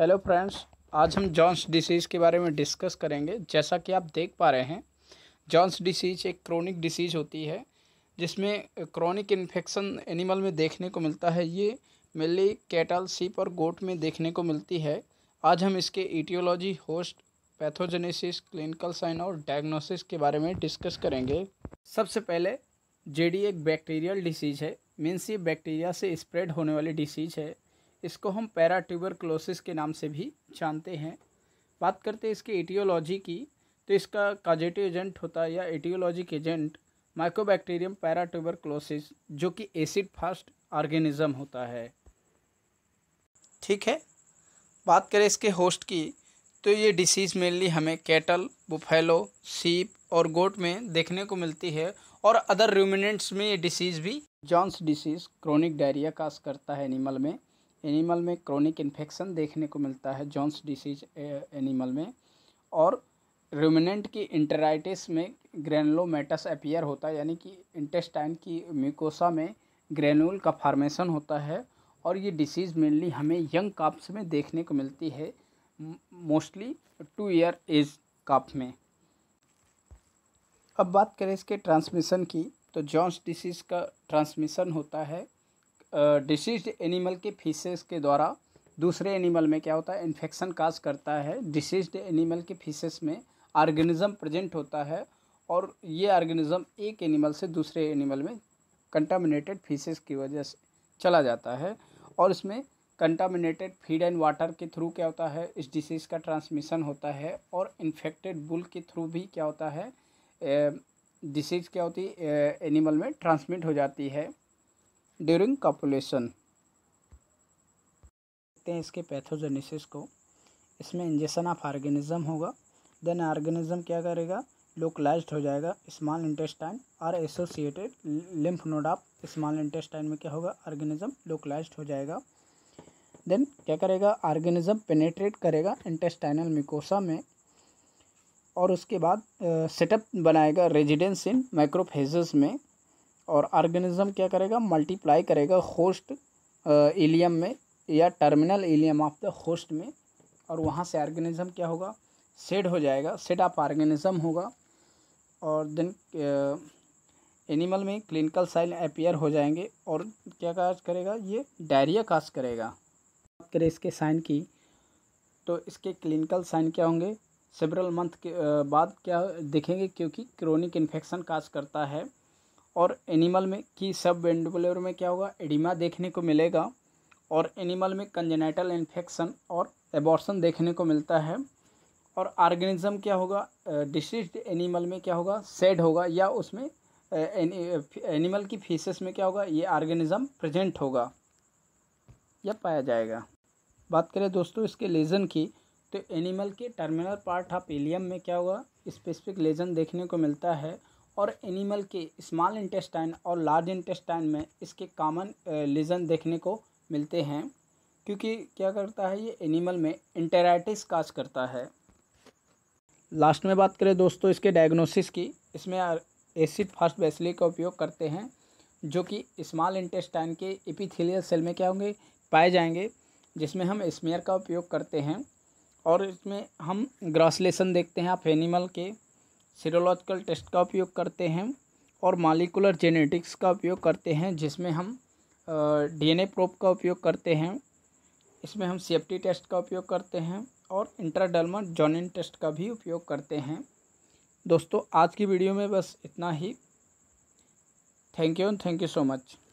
hello friends आज हम Johns disease के बारे में डिस्कस करेंगे जैसा कि आप देख पा रहे हैं जॉन्स डिसीज एक क्रोनिक डिसीज होती है जिसमें क्रोनिक इन्फेक्शन एनिमल में देखने को मिलता है ये मेनली कैटल सीप और गोट में देखने को मिलती है आज हम इसके aetiology host pathogenesis clinical sign और डायग्नोसिस के बारे में डिस्कस करेंगे सबसे पहले जेडी एक बैक्टीरियल डिसीज है मीन्स ये बैक्टीरिया से स्प्रेड होने वाली डिसीज है इसको हम क्लोसिस के नाम से भी जानते हैं बात करते हैं इसके एटियोलॉजी की तो इसका काजेटिव एजेंट होता है या एटियोलॉजिक एजेंट माइकोबैक्टीरियम क्लोसिस जो कि एसिड फास्ट ऑर्गेनिज्म होता है ठीक है बात करें इसके होस्ट की तो ये डिसीज़ मेनली हमें कैटल बुफेलो सीप और गोट में देखने को मिलती है और अदर रूमिनेंट्स में ये डिसीज़ भी Johne's disease chronic diarrhoea cause करता है एनिमल में एनिमल में क्रॉनिक इन्फेक्शन देखने को मिलता है जॉन्स डिसीज एनिमल में और रूमिनेंट की इंटराइटिस में ग्रेनुलोमेटस अपियर होता है यानी कि इंटेस्टाइन की म्यूकोसा में ग्रेनुल का फार्मेशन होता है और ये डिसीज़ मेनली हमें यंग काप्स में देखने को मिलती है mostly two year age calf में अब बात करें इसके ट्रांसमिशन की तो जॉन्स डिसीज़ का ट्रांसमिशन होता है डिसीज एनिमल के फीसेस के द्वारा दूसरे एनिमल में क्या होता है इन्फेक्शन काज करता है डिसीज एनिमल के फीसेस में ऑर्गेनिज़म प्रेजेंट होता है और ये ऑर्गेनिज़म एक एनिमल से दूसरे एनिमल में कंटामिनेटेड फीसेस की वजह से चला जाता है और इसमें कंटामिनेटेड फीड एंड वाटर के थ्रू क्या होता है इस डिसीज़ का ट्रांसमिशन होता है और इन्फेक्टेड बुल के थ्रू भी क्या होता है डिसीज़ क्या होती है एनिमल में ट्रांसमिट हो जाती है ड्यूरिंग कॉपुलेशन देखते हैं इसके पैथोजेनेसिस को इसमें इंजेक्शन ऑफ ऑर्गेनिज्म होगा देन ऑर्गेनिज्म क्या करेगा लोकलाइज हो जाएगा स्मॉल इंटेस्टाइन और associated lymph node of small intestine में क्या होगा ऑर्गेनिज्म लोकलाइज हो जाएगा देन क्या करेगा ऑर्गेनिज्म पेनेट्रेट करेगा इंटेस्टाइनल मिकोसा में और उसके बाद सेटअप बनाएगा रेजिडेंस इन माइक्रोफेजेस में और ऑर्गेनिज्म क्या करेगा मल्टीप्लाई करेगा होस्ट एलियम में या terminal ileum of the host में और वहाँ से ऑर्गेनिज्म क्या होगा सेड हो जाएगा सेड ऑफ ऑर्गेनिज्म होगा और देन एनिमल में क्लिनिकल साइन अपेयर हो जाएंगे और क्या काज करेगा ये डायरिया काज करेगा बात करें इसके साइन की तो इसके क्लिनिकल साइन क्या होंगे सेवरल मंथ के बाद क्या दिखेंगे क्योंकि क्रोनिक इन्फेक्शन काज करता है और एनिमल में की सब वेंडिकुलर में क्या होगा एडिमा देखने को मिलेगा और एनिमल में कंजेनाइटल इन्फेक्शन और एबॉर्सन देखने को मिलता है और ऑर्गेनिज्म क्या होगा डिसीज एनिमल में क्या होगा सेड होगा या उसमें एनिमल की फीसेस में क्या होगा ये ऑर्गेनिज्म प्रेजेंट होगा या पाया जाएगा बात करें दोस्तों इसके लेजन की तो एनिमल के टर्मिनल पार्ट ऑफ एलियम में क्या होगा स्पेसिफिक लेजन देखने को मिलता है और एनिमल के स्मॉल इंटेस्टाइन और लार्ज इंटेस्टाइन में इसके कॉमन लीजन देखने को मिलते हैं क्योंकि क्या करता है ये एनिमल में इंटेराइटिस काज करता है लास्ट में बात करें दोस्तों इसके डायग्नोसिस की इसमें एसिड फास्ट बेसली का उपयोग करते हैं जो कि स्मॉल इंटेस्टाइन के एपिथेलियल सेल में क्या होंगे पाए जाएंगे जिसमें हम स्मेयर का उपयोग करते हैं और इसमें हम ग्रासलेसन देखते हैं आप एनिमल के सीरोलॉजिकल टेस्ट का उपयोग करते हैं और मालिकुलर जेनेटिक्स का उपयोग करते हैं जिसमें हम डीएनए प्रोब का उपयोग करते हैं इसमें हम सेफ्टी टेस्ट का उपयोग करते हैं और इंट्राडलमा जॉनिन टेस्ट का भी उपयोग करते हैं दोस्तों आज की वीडियो में बस इतना ही thank you thank you so much